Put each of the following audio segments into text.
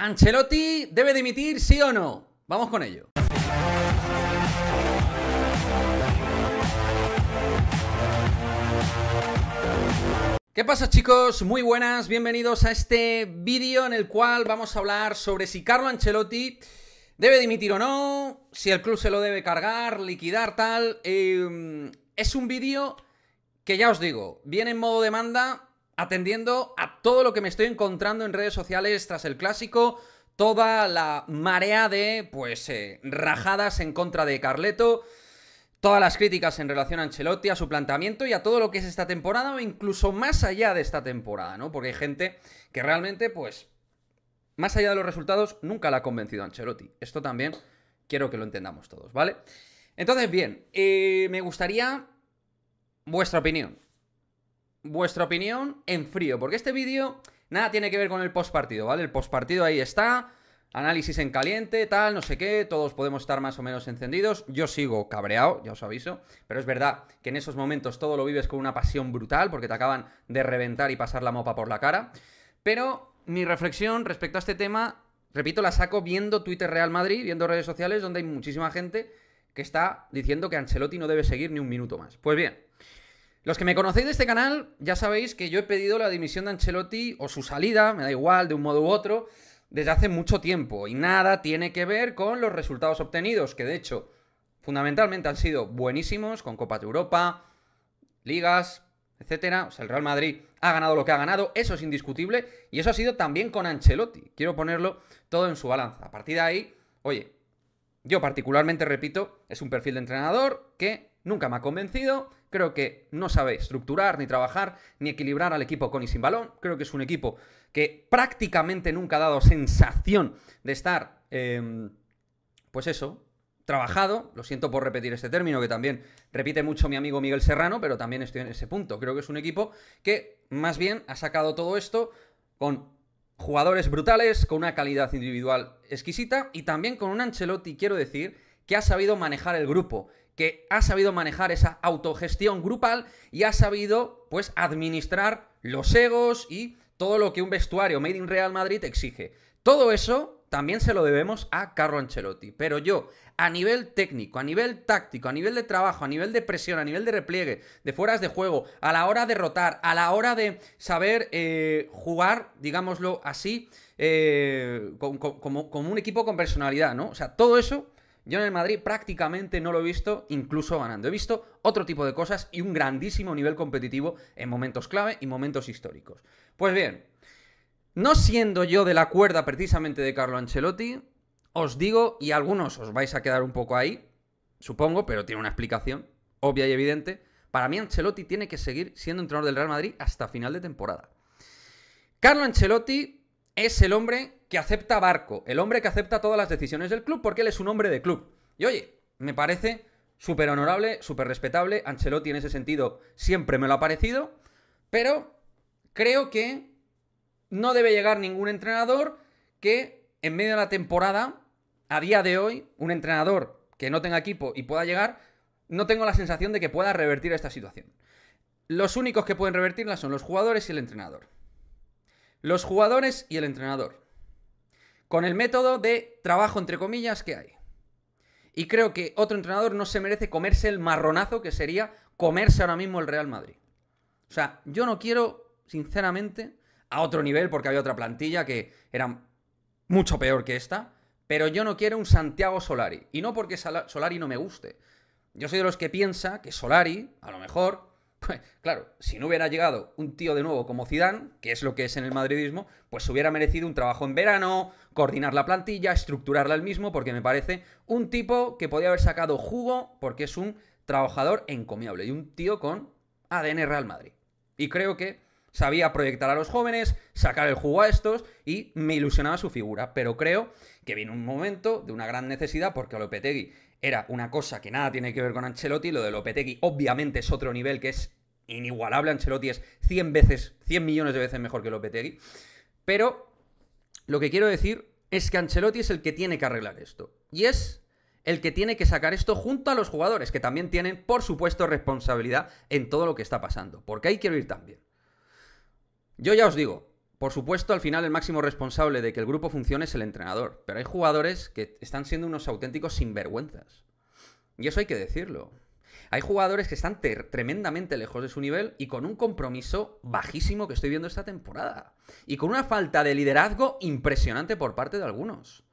¿Ancelotti debe dimitir, sí o no? Vamos con ello. ¿Qué pasa chicos? Muy buenas, bienvenidos a este vídeo en el cual vamos a hablar sobre si Carlo Ancelotti debe dimitir o no, si el club se lo debe cargar, liquidar, tal. Eh, es un vídeo que ya os digo, viene en modo demanda, atendiendo a todo lo que me estoy encontrando en redes sociales tras el clásico, toda la marea de, pues, eh, rajadas en contra de Carleto, todas las críticas en relación a Ancelotti, a su planteamiento y a todo lo que es esta temporada o incluso más allá de esta temporada, ¿no? Porque hay gente que realmente, pues, más allá de los resultados, nunca la ha convencido Ancelotti. Esto también quiero que lo entendamos todos, ¿vale? Entonces, bien, eh, me gustaría vuestra opinión vuestra opinión en frío, porque este vídeo nada tiene que ver con el postpartido, ¿vale? El postpartido ahí está, análisis en caliente, tal, no sé qué, todos podemos estar más o menos encendidos. Yo sigo cabreado, ya os aviso, pero es verdad que en esos momentos todo lo vives con una pasión brutal porque te acaban de reventar y pasar la mopa por la cara. Pero mi reflexión respecto a este tema, repito, la saco viendo Twitter Real Madrid, viendo redes sociales donde hay muchísima gente que está diciendo que Ancelotti no debe seguir ni un minuto más. Pues bien, los que me conocéis de este canal ya sabéis que yo he pedido la dimisión de Ancelotti o su salida, me da igual, de un modo u otro, desde hace mucho tiempo y nada tiene que ver con los resultados obtenidos, que de hecho fundamentalmente han sido buenísimos con Copa de Europa, ligas, etc. O sea, el Real Madrid ha ganado lo que ha ganado, eso es indiscutible y eso ha sido también con Ancelotti. Quiero ponerlo todo en su balanza. A partir de ahí, oye, yo particularmente repito, es un perfil de entrenador que Nunca me ha convencido, creo que no sabe estructurar, ni trabajar, ni equilibrar al equipo con y sin balón. Creo que es un equipo que prácticamente nunca ha dado sensación de estar, em, pues eso, trabajado. Lo siento por repetir este término, que también repite mucho mi amigo Miguel Serrano, pero también estoy en ese punto. Creo que es un equipo que más bien ha sacado todo esto con jugadores brutales, con una calidad individual exquisita y también con un Ancelotti, quiero decir, que ha sabido manejar el grupo, que ha sabido manejar esa autogestión grupal y ha sabido, pues, administrar los egos y todo lo que un vestuario Made in Real Madrid exige. Todo eso también se lo debemos a Carlo Ancelotti. Pero yo, a nivel técnico, a nivel táctico, a nivel de trabajo, a nivel de presión, a nivel de repliegue, de fueras de juego, a la hora de rotar, a la hora de saber eh, jugar, digámoslo así, eh, como, como un equipo con personalidad, ¿no? O sea, todo eso yo en el Madrid prácticamente no lo he visto, incluso ganando. He visto otro tipo de cosas y un grandísimo nivel competitivo en momentos clave y momentos históricos. Pues bien, no siendo yo de la cuerda precisamente de Carlo Ancelotti, os digo, y algunos os vais a quedar un poco ahí, supongo, pero tiene una explicación obvia y evidente. Para mí Ancelotti tiene que seguir siendo entrenador del Real Madrid hasta final de temporada. Carlo Ancelotti es el hombre que acepta Barco, el hombre que acepta todas las decisiones del club porque él es un hombre de club. Y oye, me parece súper honorable, súper respetable, Ancelotti en ese sentido siempre me lo ha parecido, pero creo que no debe llegar ningún entrenador que en medio de la temporada, a día de hoy, un entrenador que no tenga equipo y pueda llegar, no tengo la sensación de que pueda revertir esta situación. Los únicos que pueden revertirla son los jugadores y el entrenador. Los jugadores y el entrenador con el método de trabajo entre comillas que hay. Y creo que otro entrenador no se merece comerse el marronazo que sería comerse ahora mismo el Real Madrid. O sea, yo no quiero, sinceramente, a otro nivel, porque había otra plantilla que era mucho peor que esta, pero yo no quiero un Santiago Solari. Y no porque Solari no me guste. Yo soy de los que piensa que Solari, a lo mejor, pues claro, si no hubiera llegado un tío de nuevo como Zidane, que es lo que es en el madridismo, pues hubiera merecido un trabajo en verano, coordinar la plantilla, estructurarla el mismo, porque me parece un tipo que podía haber sacado jugo porque es un trabajador encomiable y un tío con ADN Real Madrid. Y creo que sabía proyectar a los jóvenes, sacar el jugo a estos y me ilusionaba su figura. Pero creo que viene un momento de una gran necesidad porque Lopetegui era una cosa que nada tiene que ver con Ancelotti, lo de Lopetegui obviamente es otro nivel que es inigualable, Ancelotti es 100 veces, 100 millones de veces mejor que Lopetegui, pero lo que quiero decir es que Ancelotti es el que tiene que arreglar esto, y es el que tiene que sacar esto junto a los jugadores, que también tienen, por supuesto, responsabilidad en todo lo que está pasando, porque ahí quiero ir también. Yo ya os digo, por supuesto, al final el máximo responsable de que el grupo funcione es el entrenador, pero hay jugadores que están siendo unos auténticos sinvergüenzas. Y eso hay que decirlo. Hay jugadores que están tremendamente lejos de su nivel y con un compromiso bajísimo que estoy viendo esta temporada. Y con una falta de liderazgo impresionante por parte de algunos.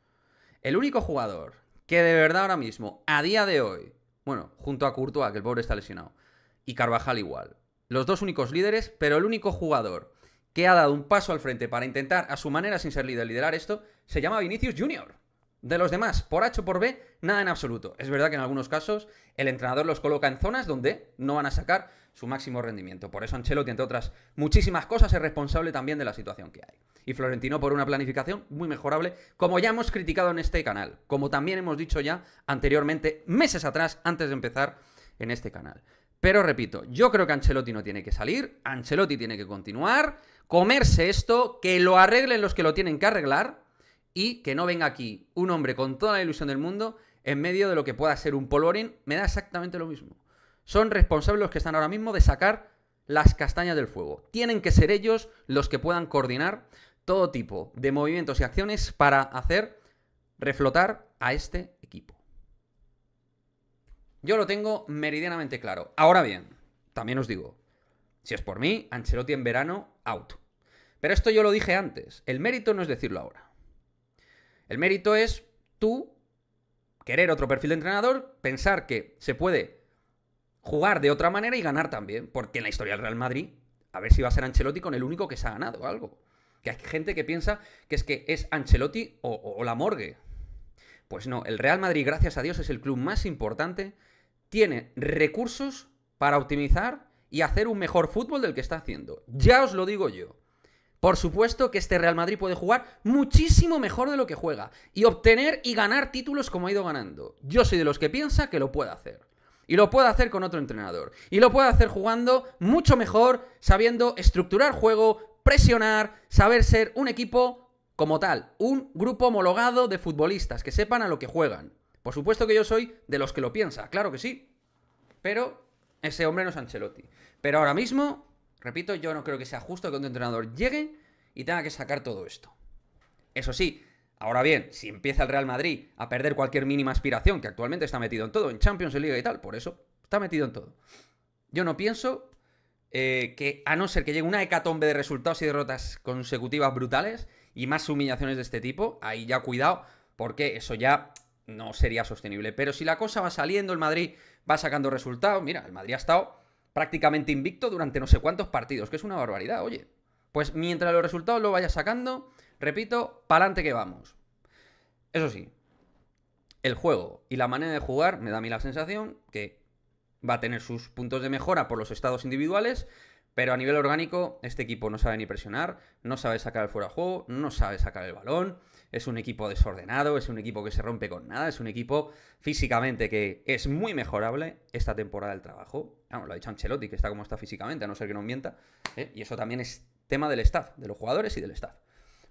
El único jugador que de verdad ahora mismo, a día de hoy, bueno, junto a Courtois, que el pobre está lesionado, y Carvajal igual. Los dos únicos líderes, pero el único jugador que ha dado un paso al frente para intentar, a su manera, sin ser líder, liderar esto, se llama Vinicius Junior. De los demás, por H o por B, nada en absoluto. Es verdad que en algunos casos el entrenador los coloca en zonas donde no van a sacar su máximo rendimiento. Por eso Ancelotti, entre otras muchísimas cosas, es responsable también de la situación que hay. Y Florentino por una planificación muy mejorable, como ya hemos criticado en este canal, como también hemos dicho ya anteriormente, meses atrás, antes de empezar en este canal. Pero repito, yo creo que Ancelotti no tiene que salir, Ancelotti tiene que continuar comerse esto, que lo arreglen los que lo tienen que arreglar y que no venga aquí un hombre con toda la ilusión del mundo en medio de lo que pueda ser un polvorín, me da exactamente lo mismo. Son responsables los que están ahora mismo de sacar las castañas del fuego. Tienen que ser ellos los que puedan coordinar todo tipo de movimientos y acciones para hacer reflotar a este equipo. Yo lo tengo meridianamente claro. Ahora bien, también os digo, si es por mí, Ancelotti en verano, out. Pero esto yo lo dije antes. El mérito no es decirlo ahora. El mérito es tú querer otro perfil de entrenador, pensar que se puede jugar de otra manera y ganar también. Porque en la historia del Real Madrid, a ver si va a ser Ancelotti con el único que se ha ganado algo. Que hay gente que piensa que es que es Ancelotti o, o la morgue. Pues no, el Real Madrid, gracias a Dios, es el club más importante. Tiene recursos para optimizar y hacer un mejor fútbol del que está haciendo. Ya os lo digo yo. Por supuesto que este Real Madrid puede jugar muchísimo mejor de lo que juega y obtener y ganar títulos como ha ido ganando. Yo soy de los que piensa que lo puede hacer. Y lo puede hacer con otro entrenador. Y lo puede hacer jugando mucho mejor, sabiendo estructurar juego, presionar, saber ser un equipo como tal, un grupo homologado de futbolistas que sepan a lo que juegan. Por supuesto que yo soy de los que lo piensa, claro que sí. Pero ese hombre no es Ancelotti. Pero ahora mismo, repito, yo no creo que sea justo que un entrenador llegue y tenga que sacar todo esto. Eso sí, ahora bien, si empieza el Real Madrid a perder cualquier mínima aspiración, que actualmente está metido en todo, en Champions Liga y tal, por eso está metido en todo. Yo no pienso eh, que, a no ser que llegue una hecatombe de resultados y derrotas consecutivas brutales y más humillaciones de este tipo, ahí ya cuidado, porque eso ya no sería sostenible. Pero si la cosa va saliendo, el Madrid va sacando resultados. Mira, el Madrid ha estado prácticamente invicto durante no sé cuántos partidos, que es una barbaridad, oye. Pues mientras los resultados lo vaya sacando, repito, pa'lante que vamos. Eso sí, el juego y la manera de jugar me da a mí la sensación que va a tener sus puntos de mejora por los estados individuales, pero a nivel orgánico este equipo no sabe ni presionar, no sabe sacar el fuera de juego, no sabe sacar el balón es un equipo desordenado, es un equipo que se rompe con nada, es un equipo físicamente que es muy mejorable esta temporada del trabajo. lo ha dicho Ancelotti, que está como está físicamente, a no ser que no mienta. ¿eh? Y eso también es tema del staff, de los jugadores y del staff.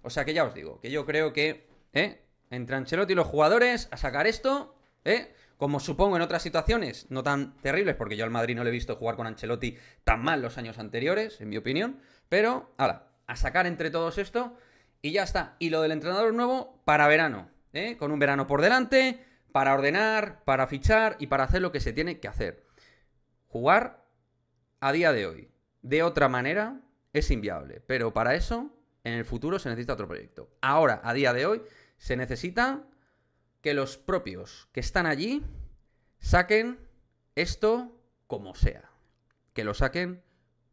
O sea que ya os digo, que yo creo que ¿eh? entre Ancelotti y los jugadores a sacar esto, ¿eh? como supongo en otras situaciones, no tan terribles, porque yo al Madrid no le he visto jugar con Ancelotti tan mal los años anteriores, en mi opinión, pero, ahora, a sacar entre todos esto y ya está. Y lo del entrenador nuevo para verano, ¿eh? con un verano por delante, para ordenar, para fichar y para hacer lo que se tiene que hacer. Jugar a día de hoy de otra manera es inviable, pero para eso en el futuro se necesita otro proyecto. Ahora, a día de hoy, se necesita que los propios que están allí saquen esto como sea. Que lo saquen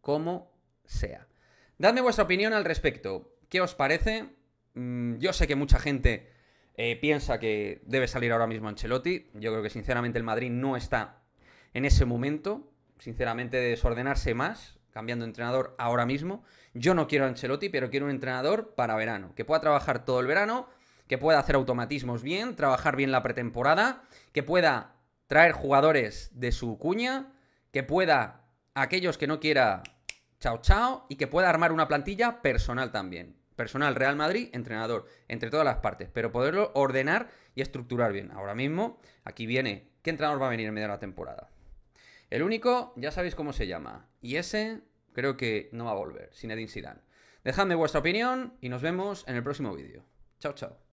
como sea. Dadme vuestra opinión al respecto. ¿Qué os parece? Mm, yo sé que mucha gente eh, piensa que debe salir ahora mismo Ancelotti. Yo creo que sinceramente el Madrid no está en ese momento, sinceramente, de desordenarse más, cambiando entrenador ahora mismo. Yo no quiero a Ancelotti, pero quiero un entrenador para verano, que pueda trabajar todo el verano, que pueda hacer automatismos bien, trabajar bien la pretemporada, que pueda traer jugadores de su cuña, que pueda aquellos que no quiera chao chao y que pueda armar una plantilla personal también personal Real Madrid, entrenador, entre todas las partes, pero poderlo ordenar y estructurar bien. Ahora mismo, aquí viene, ¿qué entrenador va a venir en medio de la temporada? El único, ya sabéis cómo se llama, y ese creo que no va a volver, Zinedine Zidane. Dejadme vuestra opinión y nos vemos en el próximo vídeo. Chao, chao.